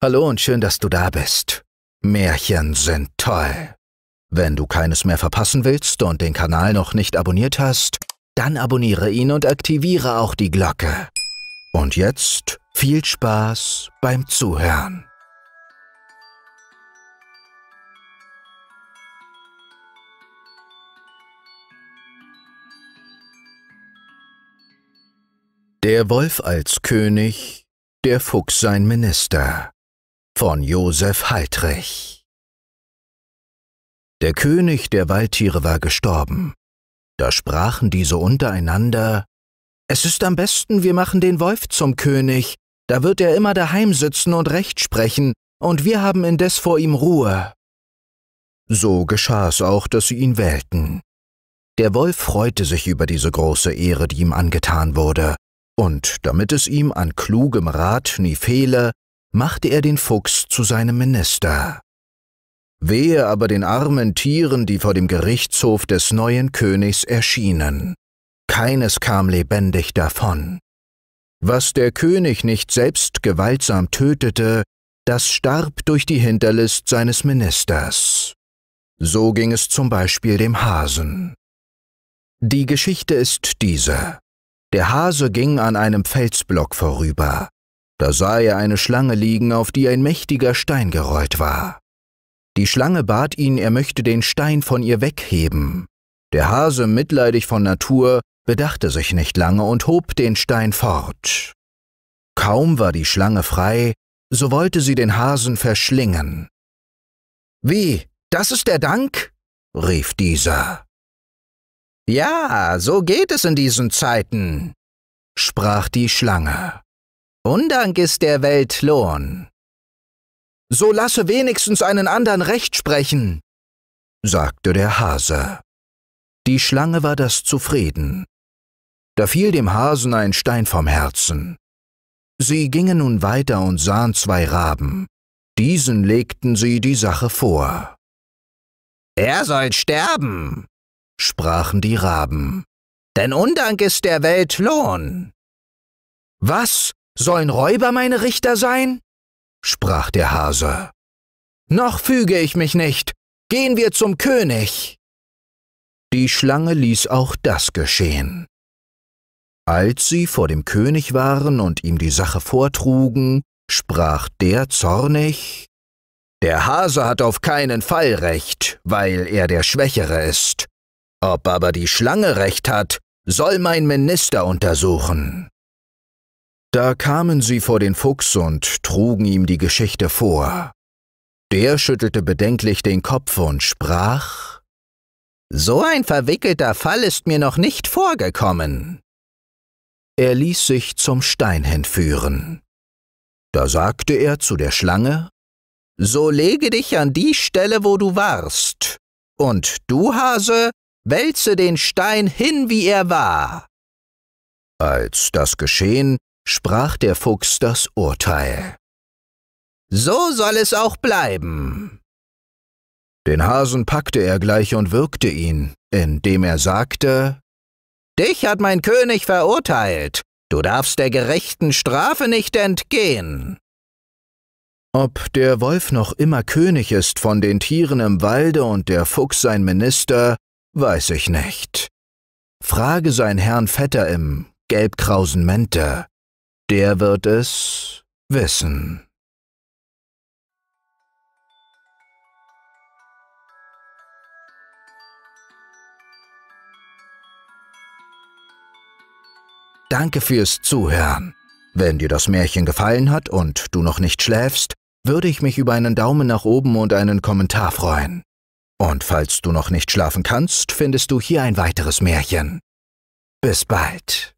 Hallo und schön, dass du da bist. Märchen sind toll. Wenn du keines mehr verpassen willst und den Kanal noch nicht abonniert hast, dann abonniere ihn und aktiviere auch die Glocke. Und jetzt viel Spaß beim Zuhören. Der Wolf als König, der Fuchs sein Minister von Josef Heidrich. Der König der Waldtiere war gestorben. Da sprachen diese untereinander, es ist am besten, wir machen den Wolf zum König, da wird er immer daheim sitzen und Recht sprechen, und wir haben indes vor ihm Ruhe. So geschah es auch, dass sie ihn wählten. Der Wolf freute sich über diese große Ehre, die ihm angetan wurde, und damit es ihm an klugem Rat nie fehle, machte er den Fuchs zu seinem Minister. Wehe aber den armen Tieren, die vor dem Gerichtshof des neuen Königs erschienen. Keines kam lebendig davon. Was der König nicht selbst gewaltsam tötete, das starb durch die Hinterlist seines Ministers. So ging es zum Beispiel dem Hasen. Die Geschichte ist diese. Der Hase ging an einem Felsblock vorüber. Da sah er eine Schlange liegen, auf die ein mächtiger Stein gerollt war. Die Schlange bat ihn, er möchte den Stein von ihr wegheben. Der Hase, mitleidig von Natur, bedachte sich nicht lange und hob den Stein fort. Kaum war die Schlange frei, so wollte sie den Hasen verschlingen. Wie, das ist der Dank? rief dieser. Ja, so geht es in diesen Zeiten, sprach die Schlange. Undank ist der Welt Lohn. So lasse wenigstens einen anderen recht sprechen, sagte der Hase. Die Schlange war das zufrieden. Da fiel dem Hasen ein Stein vom Herzen. Sie gingen nun weiter und sahen zwei Raben. Diesen legten sie die Sache vor. Er soll sterben, sprachen die Raben, denn Undank ist der Welt Lohn. Was? Sollen Räuber meine Richter sein? sprach der Hase. Noch füge ich mich nicht. Gehen wir zum König. Die Schlange ließ auch das geschehen. Als sie vor dem König waren und ihm die Sache vortrugen, sprach der zornig Der Hase hat auf keinen Fall recht, weil er der Schwächere ist. Ob aber die Schlange recht hat, soll mein Minister untersuchen. Da kamen sie vor den Fuchs und trugen ihm die Geschichte vor. Der schüttelte bedenklich den Kopf und sprach So ein verwickelter Fall ist mir noch nicht vorgekommen. Er ließ sich zum Stein hinführen. Da sagte er zu der Schlange So lege dich an die Stelle, wo du warst, und du, Hase, wälze den Stein hin, wie er war. Als das geschehen, sprach der Fuchs das Urteil. So soll es auch bleiben. Den Hasen packte er gleich und würgte ihn, indem er sagte Dich hat mein König verurteilt, du darfst der gerechten Strafe nicht entgehen. Ob der Wolf noch immer König ist von den Tieren im Walde und der Fuchs sein Minister, weiß ich nicht. Frage sein Herrn Vetter im Gelbkrausen Mente der wird es wissen. Danke fürs Zuhören. Wenn dir das Märchen gefallen hat und du noch nicht schläfst, würde ich mich über einen Daumen nach oben und einen Kommentar freuen. Und falls du noch nicht schlafen kannst, findest du hier ein weiteres Märchen. Bis bald.